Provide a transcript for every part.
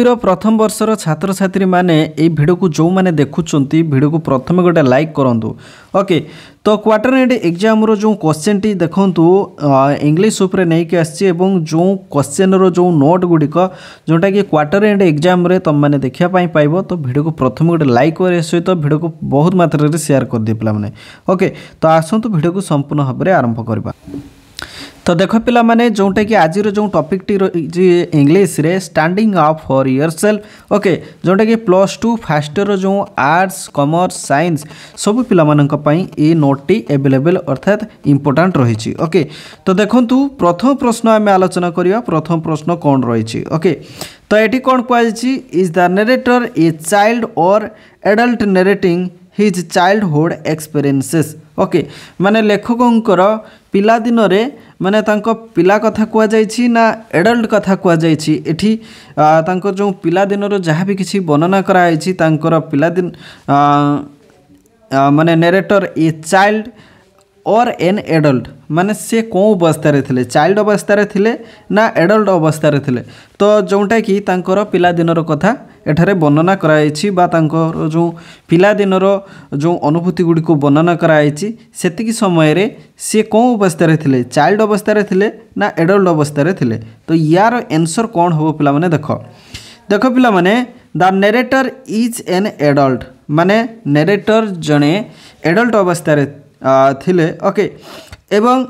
ଦୁଇର ପ୍ରଥମ ବର୍ଷର ଛାତ୍ରଛାତ୍ରୀମାନେ ଏଇ ଭିଡ଼ିଓକୁ ଯେଉଁମାନେ ଦେଖୁଛନ୍ତି ଭିଡ଼ିଓକୁ ପ୍ରଥମେ ଗୋଟେ ଲାଇକ୍ କରନ୍ତୁ ଓକେ ତ କ୍ୱାଟର ଏଣ୍ଡ ଏକ୍ଜାମ୍ର ଯେଉଁ କ୍ୱଶ୍ଚିନ୍ଟି ଦେଖନ୍ତୁ ଇଂଲିଶ ଉପରେ ନେଇକି ଆସିଛି ଏବଂ ଯେଉଁ କ୍ୱଶ୍ଚିନ୍ର ଯେଉଁ ନୋଟ୍ ଗୁଡ଼ିକ ଯେଉଁଟାକି କ୍ୱାଟର ଏଣ୍ଡ ଏକ୍ଜାମ୍ରେ ତୁମମାନେ ଦେଖିବା ପାଇଁ ପାଇବ ତ ଭିଡ଼ିଓକୁ ପ୍ରଥମେ ଗୋଟେ ଲାଇକ୍ କରିବା ସହିତ ଭିଡ଼ିଓକୁ ବହୁତ ମାତ୍ରାରେ ସେୟାର କରିଦିଏ ପିଲାମାନେ ଓକେ ତ ଆସନ୍ତୁ ଭିଡ଼ିଓକୁ ସମ୍ପୂର୍ଣ୍ଣ ଭାବରେ ଆରମ୍ଭ କରିବା ତ ଦେଖ ପିଲାମାନେ ଯେଉଁଟାକି ଆଜିର ଯେଉଁ ଟପିକ୍ଟି ରହିଛି ଇଂଲିଶରେ standing up for yourself okay ଯେଉଁଟାକି ପ୍ଲସ୍ ଟୁ ଫାର୍ଷ୍ଟ ଇୟର୍ର ଯେଉଁ ଆର୍ଟ୍ସ କମର୍ସ ସାଇନ୍ସ ସବୁ ପିଲାମାନଙ୍କ ପାଇଁ ଏଇ ନୋଟ୍ଟି ଆଭେଲେବଲ୍ ଅର୍ଥାତ୍ ଇମ୍ପୋର୍ଟାଣ୍ଟ ରହିଛି ଓକେ ତ ଦେଖନ୍ତୁ ପ୍ରଥମ ପ୍ରଶ୍ନ ଆମେ ଆଲୋଚନା କରିବା ପ୍ରଥମ ପ୍ରଶ୍ନ କ'ଣ ରହିଛି ଓକେ ତ ଏଠି କ'ଣ କୁହାଯାଇଛି is the narrator a child or adult narrating his childhood experiences okay ମାନେ ଲେଖକଙ୍କର ପିଲାଦିନରେ ମାନେ ତାଙ୍କ ପିଲା କଥା କୁହାଯାଇଛି ନା ଏଡଲ୍ଟ କଥା କୁହାଯାଇଛି ଏଠି ତାଙ୍କ ଯେଉଁ ପିଲାଦିନର ଯାହା ବି କିଛି ବର୍ଣ୍ଣନା କରାଯାଇଛି ତାଙ୍କର ପିଲାଦିନ ମାନେ ନେରେଟର୍ ଏ ଚାଇଲ୍ଡ और एन एडल्ट माने से कौ अवस्था थे चाइल्ड अवस्था थे ना एडल्ट अवस्था थे तो जोटा कि पिलादिनर कथा एठार वर्णना कराई बा जो पिलादिनर जो अनुभूति गुड़िक वर्णना कराई से समय सी कौ अवस्था थे चाइल्ड अवस्था थे ना एडल्ट अवस्था थे तो यार एनसर कौन हम पाने देख देख पाने the narrator is an adult माने नेरेटर जड़े एडल्ट अवस्था थिले ओके एवं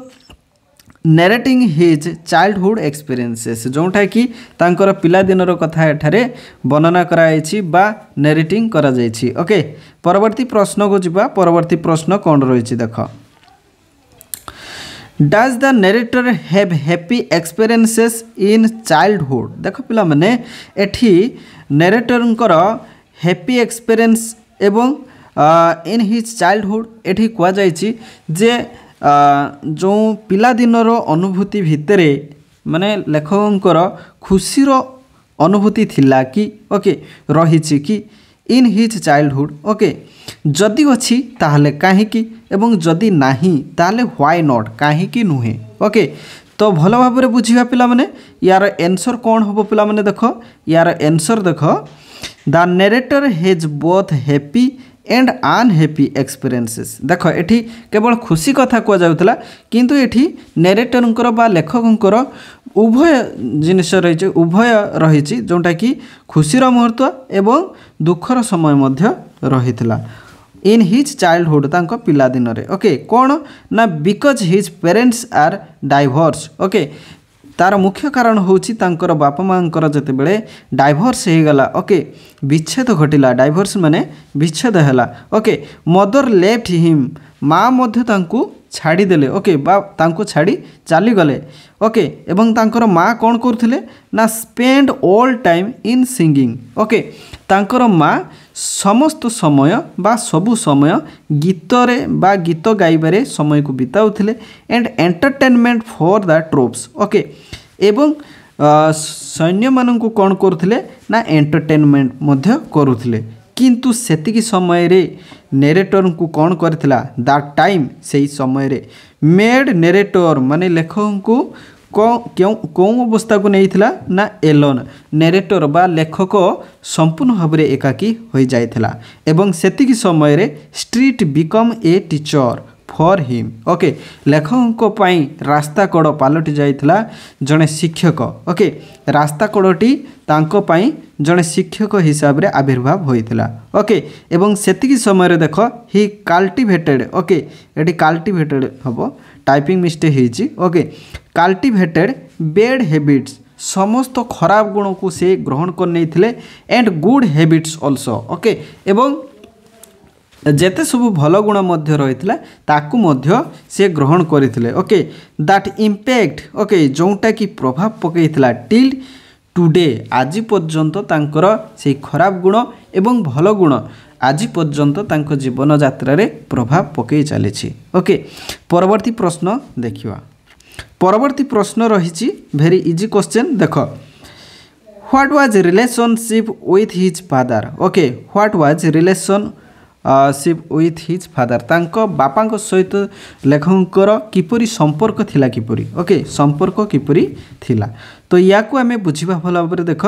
ନ୍ୟାରେଟିଂ ହିଜ୍ ଚାଇଲ୍ଡହୁଡ୍ ଏକ୍ସପିରିଏନ୍ସେସ୍ ଯେଉଁଟାକି ତାଙ୍କର ପିଲାଦିନର କଥା ଏଠାରେ ବର୍ଣ୍ଣନା କରାଯାଇଛି ବା ନ୍ୟାରେଟିଂ କରାଯାଇଛି ଓକେ ପରବର୍ତ୍ତୀ ପ୍ରଶ୍ନକୁ ଯିବା ପରବର୍ତ୍ତୀ ପ୍ରଶ୍ନ କ'ଣ ରହିଛି ଦେଖ does the narrator have happy experiences in childhood ଦେଖ ପିଲାମାନେ ଏଠି ନେରେଟରଙ୍କର ହ୍ୟାପି ଏକ୍ସପିରିଏନ୍ସ ଏବଂ ଇନ୍ ହିଜ୍ ଚାଇଲ୍ଡହୁଡ଼ ଏଠି କୁହାଯାଇଛି ଯେ ଯେଉଁ ପିଲାଦିନର ଅନୁଭୂତି ଭିତରେ ମାନେ ଲେଖକଙ୍କର ଖୁସିର ଅନୁଭୂତି ଥିଲା କି ଓକେ ରହିଛି କି ଇନ୍ ହିଜ୍ ଚାଇଲ୍ଡହୁଡ଼ ଓକେ ଯଦି ଅଛି ତାହେଲେ କାହିଁକି ଏବଂ ଯଦି ନାହିଁ ତାହେଲେ ହ୍ୱାଇ ନଟ୍ କାହିଁକି ନୁହେଁ ଓକେ ତ ଭଲ ଭାବରେ ବୁଝିବା ପିଲାମାନେ ୟାର ଏନ୍ସର୍ କ'ଣ ହେବ ପିଲାମାନେ ଦେଖ ୟାର ଏନ୍ସର୍ ଦେଖ the narrator has both happy and unhappy experiences দেখ এটি কেবল খুশি কথা কুযাওলা কিন্তু এটি নেরেটরঙ্কর বা লেখকঙ্কর উভয় জিনিস রয়েছে উভয় রয়েছে যেটা কি খুশির মুহূর্ত এবং দুঃখর সময় মধ্য রহিলা ইন হিজ চাইল্ডহুড তাঙ্ক পিলাদিনরে ওকে কোণ না because his parents are divorce okay ତାର ମୁଖ୍ୟ କାରଣ ହେଉଛି ତାଙ୍କର ବାପା ମାଆଙ୍କର ଯେତେବେଳେ ଡାଇଭର୍ସ ହୋଇଗଲା ଓକେ ବିଚ୍ଛେଦ ଘଟିଲା ଡାଇଭର୍ସ ମାନେ ବିଚ୍ଛେଦ ହେଲା ଓକେ ମଦର ଲେଫ୍ଟ ହିମ୍ ମା ମଧ୍ୟ ତାଙ୍କୁ ଛାଡ଼ିଦେଲେ ଓକେ ବା ତାଙ୍କୁ ଛାଡ଼ି ଚାଲିଗଲେ ଓକେ ଏବଂ ତାଙ୍କର ମା କ'ଣ କରୁଥିଲେ ନା spend all time in singing okay ତାଙ୍କର ମା ସମସ୍ତ ସମୟ ବା ସବୁ ସମୟ ଗୀତରେ ବା ଗୀତ ଗାଇବାରେ ସମୟକୁ ବିତାଉଥିଲେ and entertainment for the troops okay ଏବଂ ସୈନ୍ୟମାନଙ୍କୁ କ'ଣ କରୁଥିଲେ ନା ଏଣ୍ଟରଟେନମେଣ୍ଟ ମଧ୍ୟ କରୁଥିଲେ କିନ୍ତୁ ସେତିକି ସମୟରେ ନେରେଟରଙ୍କୁ କ'ଣ କରିଥିଲା ଦା ଟାଇମ୍ ସେହି ସମୟରେ ମେଡ଼୍ ନେରେଟର ମାନେ ଲେଖକଙ୍କୁ କେଉଁ କେଉଁ ଅବସ୍ଥାକୁ ନେଇଥିଲା ନା ଏଲନ୍ ନେରେଟର ବା ଲେଖକ ସମ୍ପୂର୍ଣ୍ଣ ଭାବରେ ଏକାକୀ ହୋଇଯାଇଥିଲା ଏବଂ ସେତିକି ସମୟରେ street become a teacher for him okay ଲେଖକଙ୍କ ପାଇଁ ରାସ୍ତା କଡ଼ ପାଲଟି ଯାଇଥିଲା ଜଣେ ଶିକ୍ଷକ ଓକେ ରାସ୍ତା କଡ଼ଟି ତାଙ୍କ ପାଇଁ ଜଣେ ଶିକ୍ଷକ ହିସାବରେ ଆବିର୍ଭାବ ହୋଇଥିଲା ଓକେ ଏବଂ ସେତିକି ସମୟରେ ଦେଖ ହି କାଲ୍ଟିଭେଟେଡ଼୍ ଓକେ ଏଠି କାଲ୍ଟିଭେଟେଡ଼୍ ହେବ ଟାଇପିଂ ମିଷ୍ଟେକ୍ ହେଇଛି ଓକେ কাল্টিভেটেড বেড হ্যাবিটস সমস্ত খারাপ গুণকু সে গ্রহণ করে নিয়েছিল and good habits also okay এবং ଯେତେ ସବୁ ଭଲ ଗୁଣ ମଧ୍ୟ ରହିଥିଲା ତାକୁ ମଧ୍ୟ ସେ ଗ୍ରହଣ କରିଥିଲେ ଓକେ ଦ୍ୟାଟ୍ ଇମ୍ପ୍ୟାକ୍ଟ ଓକେ ଯେଉଁଟାକି ପ୍ରଭାବ ପକାଇଥିଲା ଟିଲ୍ ଟୁଡେ ଆଜି ପର୍ଯ୍ୟନ୍ତ ତାଙ୍କର ସେଇ ଖରାପ ଗୁଣ ଏବଂ ଭଲ ଗୁଣ ଆଜି ପର୍ଯ୍ୟନ୍ତ ତାଙ୍କ ଜୀବନଯାତ୍ରାରେ ପ୍ରଭାବ ପକାଇ ଚାଲିଛି ଓକେ ପରବର୍ତ୍ତୀ ପ୍ରଶ୍ନ ଦେଖିବା ପରବର୍ତ୍ତୀ ପ୍ରଶ୍ନ ରହିଛି ଭେରି ଇଜି କ୍ୱେଶ୍ଚିନ୍ ଦେଖ what was relationship with his father okay what was relationship with his father ତାଙ୍କ ବାପାଙ୍କ ସହିତ ଲେଖକଙ୍କର କିପରି ସମ୍ପର୍କ ଥିଲା କିପରି ଓକେ ସମ୍ପର୍କ କିପରି ଥିଲା ତ ୟାକୁ ଆମେ ବୁଝିବା ଭଲ ଭାବରେ ଦେଖ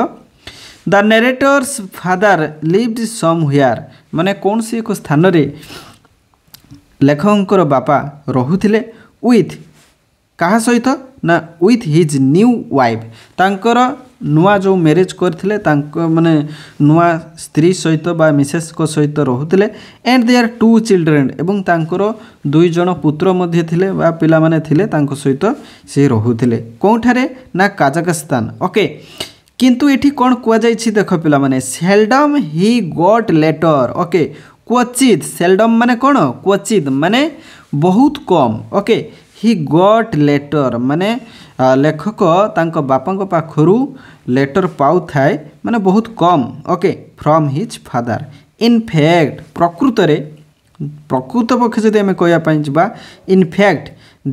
ଦ ନେରେଟର୍ସ ଫାଦର୍ ଲିଭ୍ଡ ସମ୍ ହୁୟାର୍ ମାନେ କୌଣସି ଏକ ସ୍ଥାନରେ ଲେଖକଙ୍କର ବାପା ରହୁଥିଲେ ୱିଥ୍ କାହା ସହିତ ନା ୱିଥ୍ ହିଜ୍ ନ୍ୟୁ ୱାଇଫ୍ ତାଙ୍କର ନୂଆ ଯେଉଁ ମ୍ୟାରେଜ୍ କରିଥିଲେ ତାଙ୍କ ମାନେ ନୂଆ ସ୍ତ୍ରୀ ସହିତ ବା ମିସେସ୍ଙ୍କ ସହିତ ରହୁଥିଲେ and they are two children ଏବଂ ତାଙ୍କର ଦୁଇ ଜଣ ପୁତ୍ର ମଧ୍ୟ ଥିଲେ ବା ପିଲାମାନେ ଥିଲେ ତାଙ୍କ ସହିତ ସେ ରହୁଥିଲେ କେଉଁଠାରେ ନା କାଜାକସ୍ତାନ ଓକେ କିନ୍ତୁ ଏଠି କ'ଣ କୁହାଯାଇଛି ଦେଖ ପିଲାମାନେ seldom he got letter okay କ୍ୱଚିତ୍ ସେଲ୍ଡମ୍ ମାନେ କ'ଣ କ୍ୱଚିତ୍ ମାନେ ବହୁତ କମ୍ ଓକେ হি ଗଟ୍ ଲେଟର୍ ମାନେ ଲେଖକ ତାଙ୍କ ବାପାଙ୍କ ପାଖରୁ ଲେଟର୍ ପାଉଥାଏ ମାନେ ବହୁତ କମ୍ okay from his father in fact ପ୍ରକୃତରେ ପ୍ରକୃତ ପକ୍ଷେ ଯଦି ଆମେ କହିବା ପାଇଁ ଯିବା in fact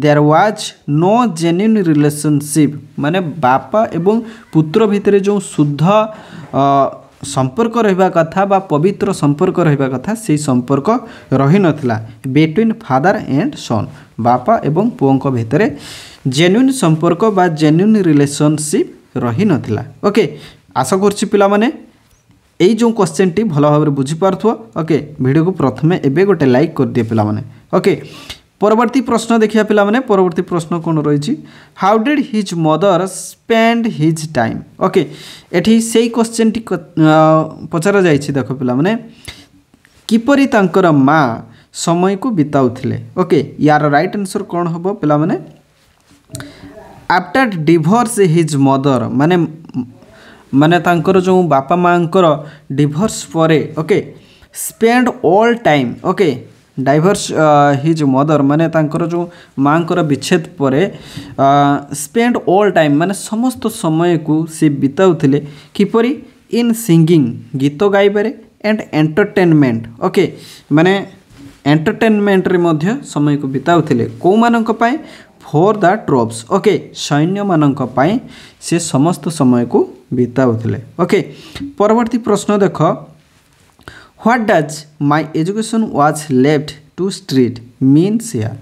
there was no genuine relationship ମାନେ ବାପା ଏବଂ ପୁତ୍ର ଭିତରେ ଯେଉଁ ଶୁଦ୍ଧ ସମ୍ପର୍କ ରହିବା କଥା ବା ପବିତ୍ର ସମ୍ପର୍କ ରହିବା କଥା ସେଇ ସମ୍ପର୍କ ରହିନଥିଲା ବିଟୱିନ୍ ଫାଦର ଆଣ୍ଡ ସନ୍ ବାପା ଏବଂ ପୁଅଙ୍କ ଭିତରେ ଜେନ୍ୟୁନ୍ ସମ୍ପର୍କ ବା ଜେନ୍ୟୁନ୍ ରିଲେସନସିପ୍ ରହିନଥିଲା ଓକେ ଆଶା କରୁଛି ପିଲାମାନେ ଏଇ ଯେଉଁ କ୍ୱେଶ୍ଚିନ୍ଟି ଭଲ ଭାବରେ ବୁଝିପାରୁଥିବ ଓକେ ଭିଡ଼ିଓକୁ ପ୍ରଥମେ ଏବେ ଗୋଟେ ଲାଇକ୍ କରିଦିଏ ପିଲାମାନେ ଓକେ পরবর্তী প্রশ্ন দেখা দেখিয়া মানে পরবর্তী প্রশ্ন কোন রয়েছে how did his mother spend his time okay এটি সেই কোশ্চেনটি পচারা দেখ পিলা মানে কিপরি তাঁকর মা সময়কু বিতাউলে ওকে ইয়ার রাইট আনসর কোণ হব পিলা মানে আফটার ডিভোর্স হিজ মদর মানে মানে তাঁকর যে বাপা মাঙ্কর ডিভোর্স পরে okay spend all time okay divorce his mother ମାନେ ତାଙ୍କର ଯେଉଁ ମାଆଙ୍କର ବିଚ୍ଛେଦ ପରେ ସ୍ପେଣ୍ଡ ଅଲ୍ ଟାଇମ୍ ମାନେ ସମସ୍ତ ସମୟକୁ ସେ ବିତାଉଥିଲେ କିପରି ଇନ୍ ସିଙ୍ଗିଂ ଗୀତ ଗାଇବାରେ ଆଣ୍ଡ ଏଣ୍ଟରଟେନମେଣ୍ଟ ଓକେ ମାନେ ଏଣ୍ଟରଟେନମେଣ୍ଟରେ ମଧ୍ୟ ସମୟକୁ ବିତାଉଥିଲେ କେଉଁମାନଙ୍କ ପାଇଁ ଫର୍ ଦ ଟ୍ରପ୍ସ ଓକେ ସୈନ୍ୟମାନଙ୍କ ପାଇଁ ସେ ସମସ୍ତ ସମୟକୁ ବିତାଉଥିଲେ ଓକେ ପରବର୍ତ୍ତୀ ପ୍ରଶ୍ନ ଦେଖ what does my education was left to street means ଏୟାର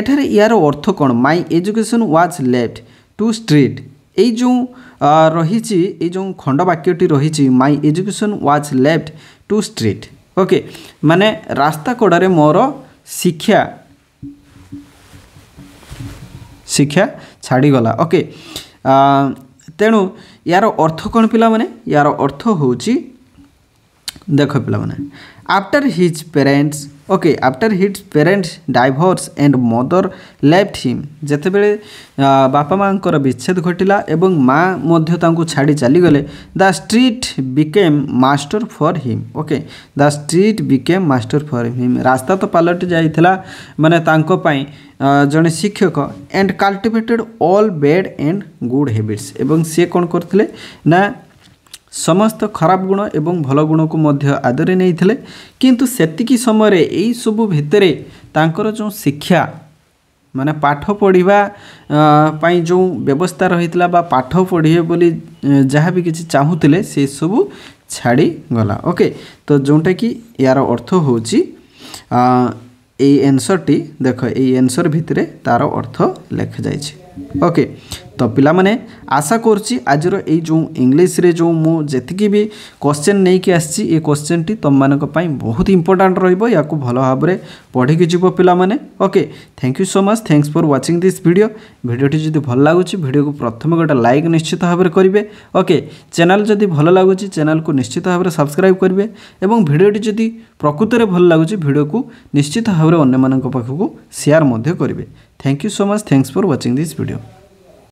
ଏଠାରେ ଏହାର ଅର୍ଥ କ'ଣ my education was left to street ଏଇ ଯେଉଁ ରହିଛି ଏଇ ଯେଉଁ ଖଣ୍ଡବାକ୍ୟଟି ରହିଛି my education was left to street okay ମାନେ ରାସ୍ତା କଡ଼ରେ ମୋର ଶିକ୍ଷା ଶିକ୍ଷା ଛାଡ଼ିଗଲା ଓକେ ତେଣୁ ଏହାର ଅର୍ଥ କ'ଣ ପିଲାମାନେ ଏହାର ଅର୍ଥ ହେଉଛି देखो पे after his parents okay after his parents divorce and mother left him ଯେତେବେଳେ ବାପା ମାଆଙ୍କର ବିଚ୍ଛେଦ ଘଟିଲା ଏବଂ ମା ମଧ୍ୟ ତାଙ୍କୁ ଛାଡ଼ି ଚାଲିଗଲେ the street became master for him okay the street became master for him ରାସ୍ତା ତ ପାଲଟି ଯାଇଥିଲା ମାନେ ତାଙ୍କ ପାଇଁ ଜଣେ ଶିକ୍ଷକ and cultivated all bad and good habits ଏବଂ ସିଏ କ'ଣ କରିଥିଲେ ନା ସମସ୍ତ ଖରାପ ଗୁଣ ଏବଂ ଭଲ ଗୁଣକୁ ମଧ୍ୟ ଆଦରି ନେଇଥିଲେ କିନ୍ତୁ ସେତିକି ସମୟରେ ଏଇସବୁ ଭିତରେ ତାଙ୍କର ଯେଉଁ ଶିକ୍ଷା ମାନେ ପାଠ ପଢ଼ିବା ପାଇଁ ଯେଉଁ ବ୍ୟବସ୍ଥା ରହିଥିଲା ବା ପାଠ ପଢ଼ିବେ ବୋଲି ଯାହା ବି କିଛି ଚାହୁଁଥିଲେ ସେସବୁ ଛାଡ଼ିଗଲା ଓକେ ତ ଯେଉଁଟାକି ଏହାର ଅର୍ଥ ହେଉଛି ଏଇ অ্যান্সরটি ଦେଖ এই অ্যান্সর ଭିତରେ ତାର ଅର୍ଥ ଲେଖାଯାଇଛି ଓକେ ତ ପିଲାମାନେ ଆଶା କରୁଛି ଆଜିର ଏଇ ଯେଉଁ ଇଂଲିଶରେ ଯେଉଁ ମୁଁ ଯେତିକି ବି କୋଶ୍ଚେନ୍ ନେଇକି ଆସିଛି ଏ କୋଶ୍ଚେନ୍ଟି ତୁମମାନଙ୍କ ପାଇଁ ବହୁତ ଇମ୍ପୋର୍ଟାଣ୍ଟ ରହିବ ୟାକୁ ଭଲ ଭାବରେ ପଢ଼ିକି ଯିବ ପିଲାମାନେ okay thank you so much thanks for watching this video ଭିଡ଼ିଓଟି ଯଦି ଭଲ ଲାଗୁଛି ଭିଡ଼ିଓକୁ ପ୍ରଥମେ ଗୋଟେ ଲାଇକ୍ ନିଶ୍ଚିତ ଭାବରେ କରିବେ ଓକେ ଚ୍ୟାନେଲ୍ ଯଦି ଭଲ ଲାଗୁଛି ଚ୍ୟାନେଲ୍କୁ ନିଶ୍ଚିତ ଭାବରେ ସବସ୍କ୍ରାଇବ୍ କରିବେ ଏବଂ ଭିଡ଼ିଓଟି ଯଦି ପ୍ରକୃତରେ ଭଲ ଲାଗୁଛି ଭିଡ଼ିଓକୁ ନିଶ୍ଚିତ ଭାବରେ ଅନ୍ୟମାନଙ୍କ ପାଖକୁ ସେୟାର୍ ମଧ୍ୟ କରିବେ thank you so much thanks for watching this video